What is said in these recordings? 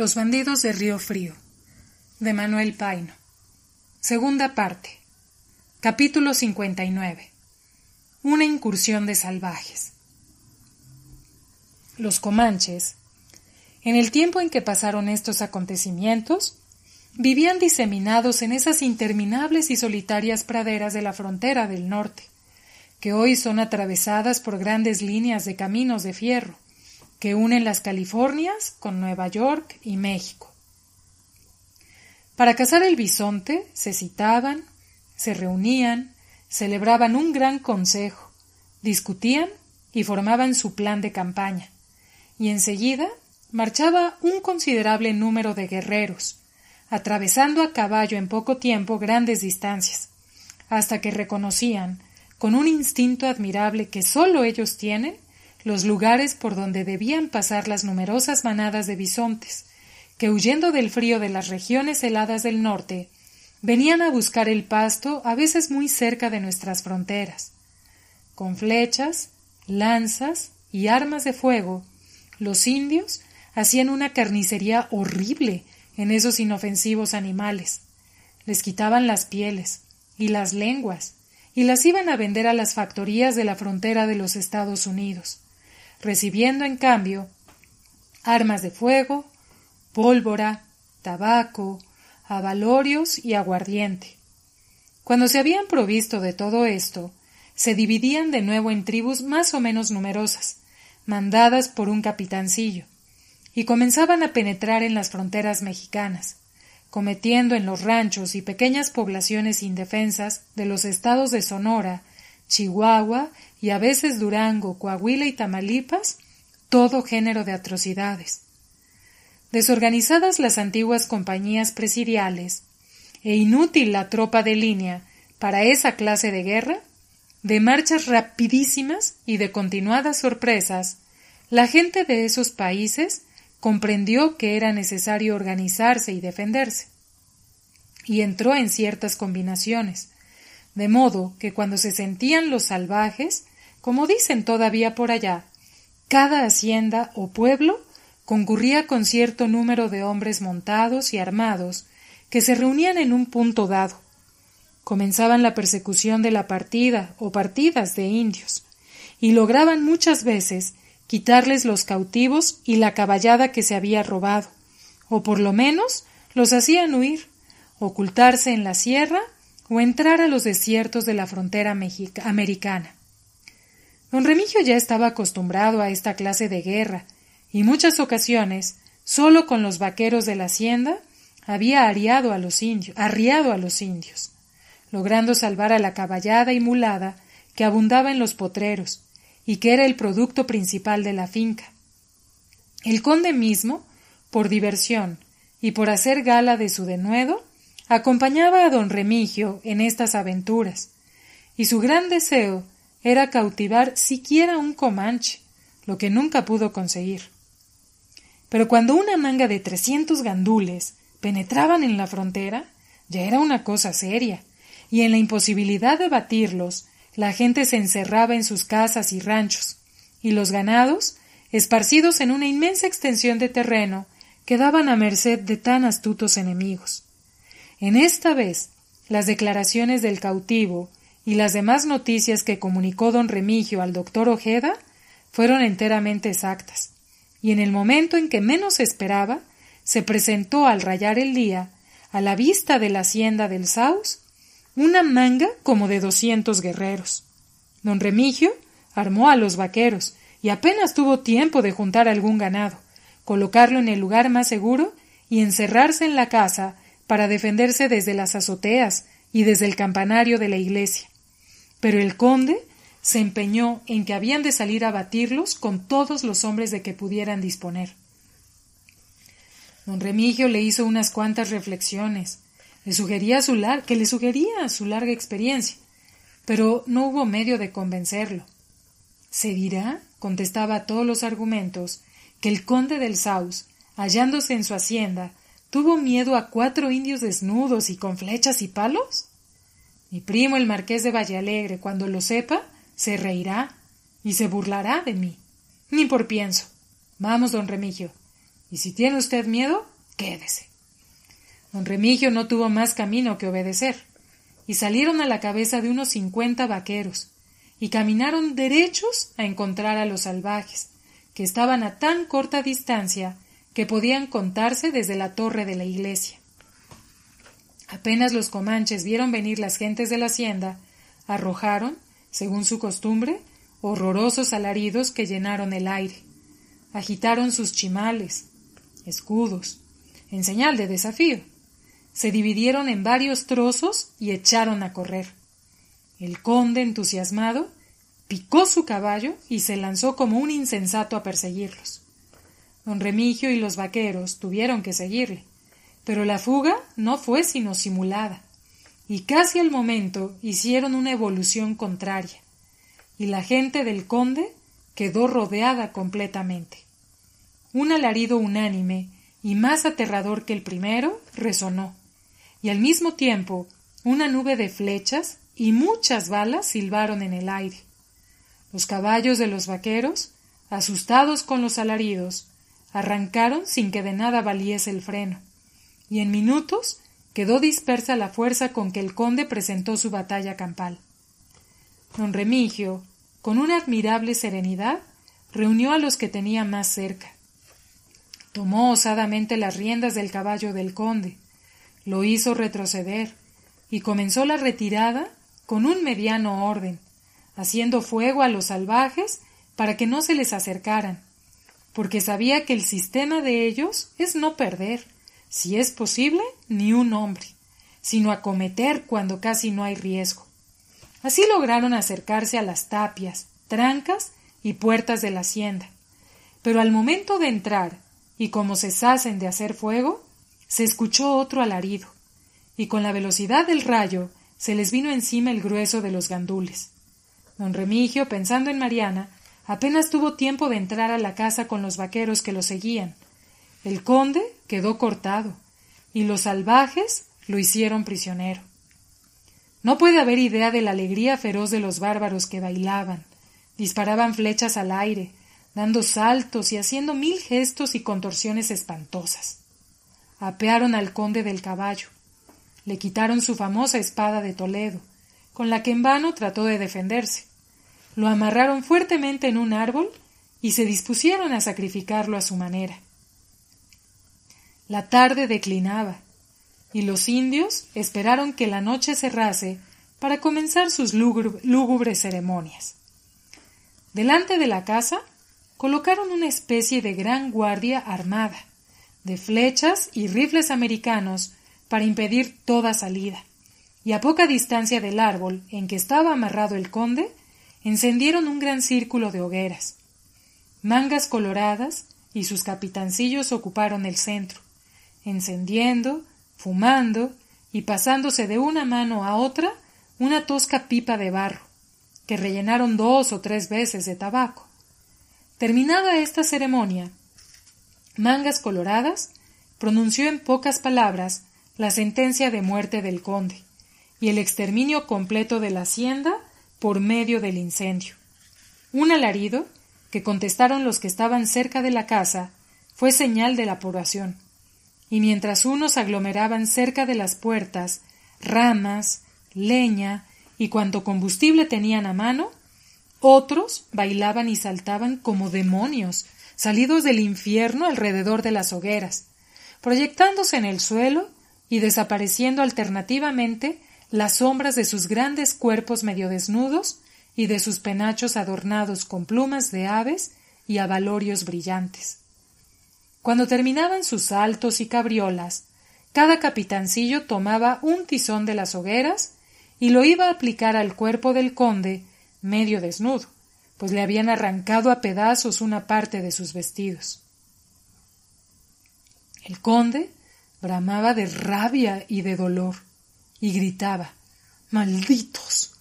Los bandidos de Río Frío de Manuel Paino. Segunda parte. Capítulo 59. Una incursión de salvajes. Los comanches, en el tiempo en que pasaron estos acontecimientos, vivían diseminados en esas interminables y solitarias praderas de la frontera del norte, que hoy son atravesadas por grandes líneas de caminos de fierro, que unen las Californias con Nueva York y México. Para cazar el bisonte se citaban, se reunían, celebraban un gran consejo, discutían y formaban su plan de campaña, y enseguida marchaba un considerable número de guerreros, atravesando a caballo en poco tiempo grandes distancias, hasta que reconocían, con un instinto admirable que sólo ellos tienen, los lugares por donde debían pasar las numerosas manadas de bisontes, que huyendo del frío de las regiones heladas del norte, venían a buscar el pasto a veces muy cerca de nuestras fronteras. Con flechas, lanzas y armas de fuego, los indios hacían una carnicería horrible en esos inofensivos animales. Les quitaban las pieles y las lenguas y las iban a vender a las factorías de la frontera de los Estados Unidos recibiendo en cambio armas de fuego, pólvora, tabaco, avalorios y aguardiente. Cuando se habían provisto de todo esto, se dividían de nuevo en tribus más o menos numerosas, mandadas por un capitancillo, y comenzaban a penetrar en las fronteras mexicanas, cometiendo en los ranchos y pequeñas poblaciones indefensas de los estados de Sonora, Chihuahua y a veces Durango, Coahuila y Tamalipas, todo género de atrocidades. Desorganizadas las antiguas compañías presidiales e inútil la tropa de línea para esa clase de guerra, de marchas rapidísimas y de continuadas sorpresas, la gente de esos países comprendió que era necesario organizarse y defenderse, y entró en ciertas combinaciones de modo que cuando se sentían los salvajes, como dicen todavía por allá, cada hacienda o pueblo concurría con cierto número de hombres montados y armados que se reunían en un punto dado. Comenzaban la persecución de la partida o partidas de indios, y lograban muchas veces quitarles los cautivos y la caballada que se había robado, o por lo menos los hacían huir, ocultarse en la sierra o entrar a los desiertos de la frontera americana. Don Remigio ya estaba acostumbrado a esta clase de guerra, y muchas ocasiones, solo con los vaqueros de la hacienda, había a los indios, arriado a los indios, logrando salvar a la caballada y mulada que abundaba en los potreros, y que era el producto principal de la finca. El conde mismo, por diversión y por hacer gala de su denuedo, acompañaba a don Remigio en estas aventuras, y su gran deseo era cautivar siquiera un comanche, lo que nunca pudo conseguir. Pero cuando una manga de trescientos gandules penetraban en la frontera, ya era una cosa seria, y en la imposibilidad de batirlos, la gente se encerraba en sus casas y ranchos, y los ganados, esparcidos en una inmensa extensión de terreno, quedaban a merced de tan astutos enemigos. En esta vez, las declaraciones del cautivo y las demás noticias que comunicó don Remigio al doctor Ojeda fueron enteramente exactas, y en el momento en que menos esperaba, se presentó al rayar el día, a la vista de la hacienda del Saus, una manga como de doscientos guerreros. Don Remigio armó a los vaqueros y apenas tuvo tiempo de juntar algún ganado, colocarlo en el lugar más seguro y encerrarse en la casa para defenderse desde las azoteas y desde el campanario de la iglesia. Pero el conde se empeñó en que habían de salir a batirlos con todos los hombres de que pudieran disponer. Don Remigio le hizo unas cuantas reflexiones, le sugería su que le sugería su larga experiencia, pero no hubo medio de convencerlo. Se dirá, contestaba a todos los argumentos, que el conde del Saus, hallándose en su hacienda, ¿Tuvo miedo a cuatro indios desnudos y con flechas y palos? Mi primo el marqués de Vallalegre, cuando lo sepa, se reirá y se burlará de mí. Ni por pienso. Vamos, don Remigio. Y si tiene usted miedo, quédese. Don Remigio no tuvo más camino que obedecer, y salieron a la cabeza de unos cincuenta vaqueros, y caminaron derechos a encontrar a los salvajes, que estaban a tan corta distancia que podían contarse desde la torre de la iglesia. Apenas los comanches vieron venir las gentes de la hacienda, arrojaron, según su costumbre, horrorosos alaridos que llenaron el aire. Agitaron sus chimales, escudos, en señal de desafío. Se dividieron en varios trozos y echaron a correr. El conde, entusiasmado, picó su caballo y se lanzó como un insensato a perseguirlos. Don Remigio y los vaqueros tuvieron que seguirle, pero la fuga no fue sino simulada, y casi al momento hicieron una evolución contraria, y la gente del conde quedó rodeada completamente. Un alarido unánime y más aterrador que el primero resonó, y al mismo tiempo una nube de flechas y muchas balas silbaron en el aire. Los caballos de los vaqueros, asustados con los alaridos, arrancaron sin que de nada valiese el freno, y en minutos quedó dispersa la fuerza con que el conde presentó su batalla campal. Don Remigio, con una admirable serenidad, reunió a los que tenía más cerca. Tomó osadamente las riendas del caballo del conde, lo hizo retroceder, y comenzó la retirada con un mediano orden, haciendo fuego a los salvajes para que no se les acercaran, porque sabía que el sistema de ellos es no perder, si es posible, ni un hombre, sino acometer cuando casi no hay riesgo. Así lograron acercarse a las tapias, trancas y puertas de la hacienda. Pero al momento de entrar, y como cesasen de hacer fuego, se escuchó otro alarido, y con la velocidad del rayo se les vino encima el grueso de los gandules. Don Remigio, pensando en Mariana, Apenas tuvo tiempo de entrar a la casa con los vaqueros que lo seguían. El conde quedó cortado, y los salvajes lo hicieron prisionero. No puede haber idea de la alegría feroz de los bárbaros que bailaban, disparaban flechas al aire, dando saltos y haciendo mil gestos y contorsiones espantosas. Apearon al conde del caballo, le quitaron su famosa espada de Toledo, con la que en vano trató de defenderse lo amarraron fuertemente en un árbol y se dispusieron a sacrificarlo a su manera. La tarde declinaba, y los indios esperaron que la noche cerrase para comenzar sus lúgubres ceremonias. Delante de la casa colocaron una especie de gran guardia armada, de flechas y rifles americanos para impedir toda salida, y a poca distancia del árbol en que estaba amarrado el conde encendieron un gran círculo de hogueras. Mangas coloradas y sus capitancillos ocuparon el centro, encendiendo, fumando y pasándose de una mano a otra una tosca pipa de barro, que rellenaron dos o tres veces de tabaco. Terminada esta ceremonia, Mangas Coloradas pronunció en pocas palabras la sentencia de muerte del conde y el exterminio completo de la hacienda por medio del incendio. Un alarido, que contestaron los que estaban cerca de la casa, fue señal de la población, Y mientras unos aglomeraban cerca de las puertas, ramas, leña y cuanto combustible tenían a mano, otros bailaban y saltaban como demonios, salidos del infierno alrededor de las hogueras, proyectándose en el suelo y desapareciendo alternativamente las sombras de sus grandes cuerpos medio desnudos y de sus penachos adornados con plumas de aves y abalorios brillantes. Cuando terminaban sus saltos y cabriolas, cada capitancillo tomaba un tizón de las hogueras y lo iba a aplicar al cuerpo del conde medio desnudo, pues le habían arrancado a pedazos una parte de sus vestidos. El conde bramaba de rabia y de dolor y gritaba Malditos,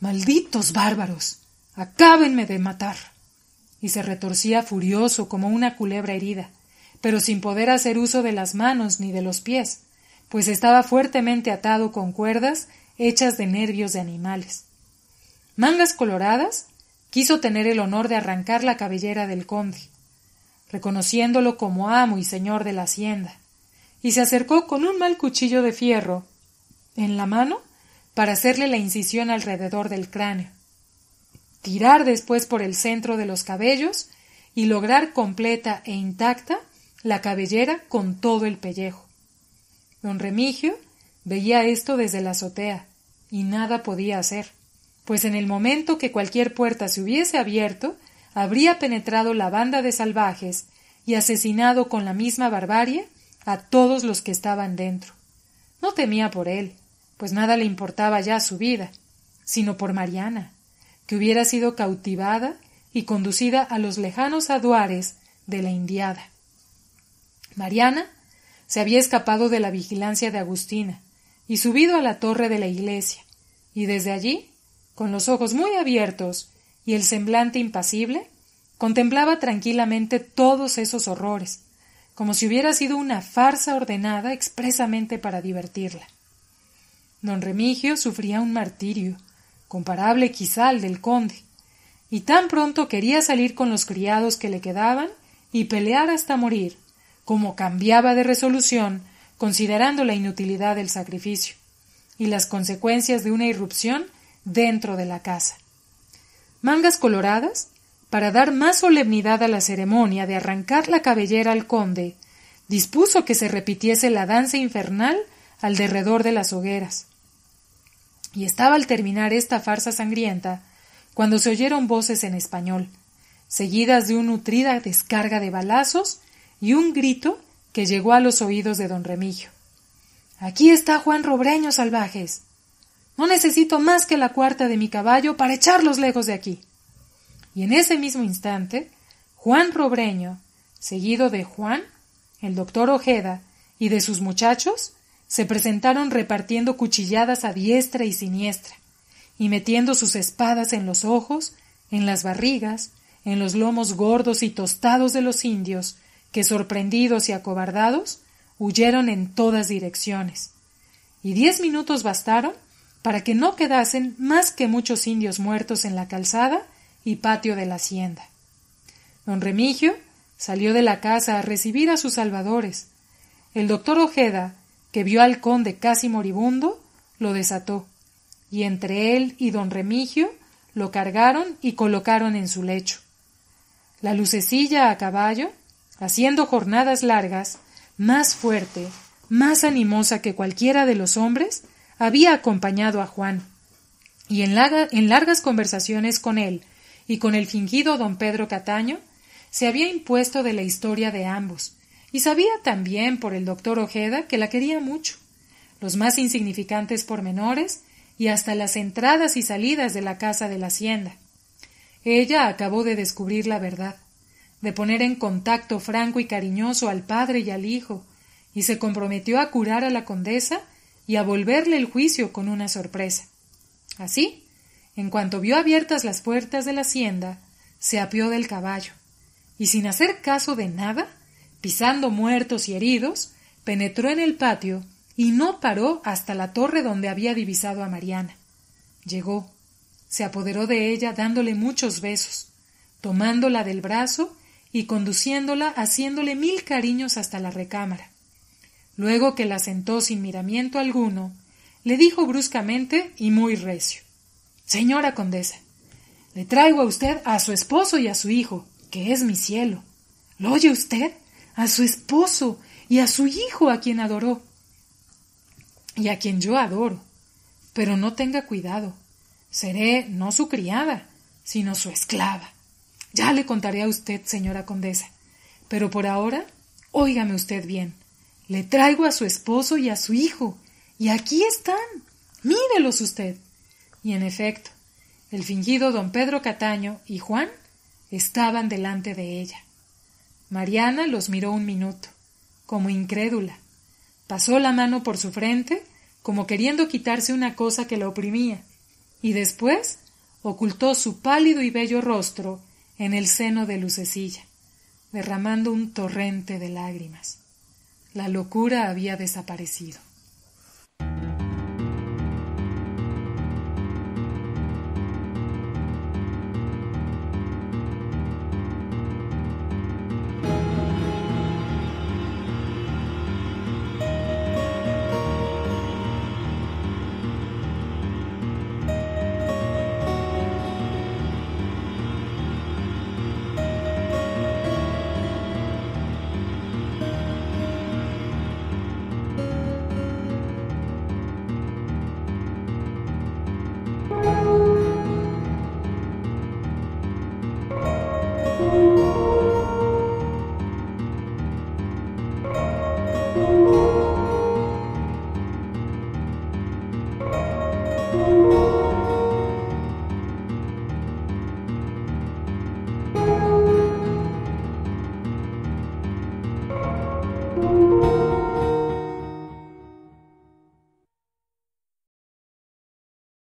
malditos bárbaros, acábenme de matar. y se retorcía furioso como una culebra herida, pero sin poder hacer uso de las manos ni de los pies, pues estaba fuertemente atado con cuerdas hechas de nervios de animales. Mangas Coloradas quiso tener el honor de arrancar la cabellera del conde, reconociéndolo como amo y señor de la hacienda, y se acercó con un mal cuchillo de fierro en la mano para hacerle la incisión alrededor del cráneo, tirar después por el centro de los cabellos y lograr completa e intacta la cabellera con todo el pellejo. Don Remigio veía esto desde la azotea y nada podía hacer, pues en el momento que cualquier puerta se hubiese abierto, habría penetrado la banda de salvajes y asesinado con la misma barbarie a todos los que estaban dentro. No temía por él, pues nada le importaba ya su vida, sino por Mariana, que hubiera sido cautivada y conducida a los lejanos aduares de la Indiada. Mariana se había escapado de la vigilancia de Agustina y subido a la torre de la iglesia, y desde allí, con los ojos muy abiertos y el semblante impasible, contemplaba tranquilamente todos esos horrores, como si hubiera sido una farsa ordenada expresamente para divertirla. Don Remigio sufría un martirio, comparable quizá al del conde, y tan pronto quería salir con los criados que le quedaban y pelear hasta morir, como cambiaba de resolución, considerando la inutilidad del sacrificio y las consecuencias de una irrupción dentro de la casa. Mangas coloradas, para dar más solemnidad a la ceremonia de arrancar la cabellera al conde, dispuso que se repitiese la danza infernal al derredor de las hogueras, y estaba al terminar esta farsa sangrienta cuando se oyeron voces en español, seguidas de una nutrida descarga de balazos y un grito que llegó a los oídos de don Remigio. Aquí está Juan Robreño, salvajes. No necesito más que la cuarta de mi caballo para echarlos lejos de aquí. Y en ese mismo instante, Juan Robreño, seguido de Juan, el doctor Ojeda y de sus muchachos, se presentaron repartiendo cuchilladas a diestra y siniestra, y metiendo sus espadas en los ojos, en las barrigas, en los lomos gordos y tostados de los indios, que sorprendidos y acobardados, huyeron en todas direcciones. Y diez minutos bastaron para que no quedasen más que muchos indios muertos en la calzada y patio de la hacienda. Don Remigio salió de la casa a recibir a sus salvadores. El doctor Ojeda que vio al conde casi moribundo, lo desató, y entre él y don Remigio lo cargaron y colocaron en su lecho. La lucecilla a caballo, haciendo jornadas largas, más fuerte, más animosa que cualquiera de los hombres, había acompañado a Juan, y en, en largas conversaciones con él y con el fingido don Pedro Cataño, se había impuesto de la historia de ambos, y sabía también por el doctor Ojeda que la quería mucho. Los más insignificantes pormenores y hasta las entradas y salidas de la casa de la hacienda. Ella acabó de descubrir la verdad, de poner en contacto franco y cariñoso al padre y al hijo, y se comprometió a curar a la condesa y a volverle el juicio con una sorpresa. Así, en cuanto vio abiertas las puertas de la hacienda, se apió del caballo, y sin hacer caso de nada, pisando muertos y heridos, penetró en el patio y no paró hasta la torre donde había divisado a Mariana. Llegó, se apoderó de ella dándole muchos besos, tomándola del brazo y conduciéndola haciéndole mil cariños hasta la recámara. Luego que la sentó sin miramiento alguno, le dijo bruscamente y muy recio Señora condesa, le traigo a usted a su esposo y a su hijo, que es mi cielo. ¿Lo oye usted? a su esposo y a su hijo a quien adoró y a quien yo adoro. Pero no tenga cuidado. Seré no su criada, sino su esclava. Ya le contaré a usted, señora condesa. Pero por ahora, óigame usted bien. Le traigo a su esposo y a su hijo. Y aquí están. Mírelos usted. Y en efecto, el fingido don Pedro Cataño y Juan estaban delante de ella. Mariana los miró un minuto, como incrédula. Pasó la mano por su frente, como queriendo quitarse una cosa que la oprimía, y después ocultó su pálido y bello rostro en el seno de Lucecilla, derramando un torrente de lágrimas. La locura había desaparecido.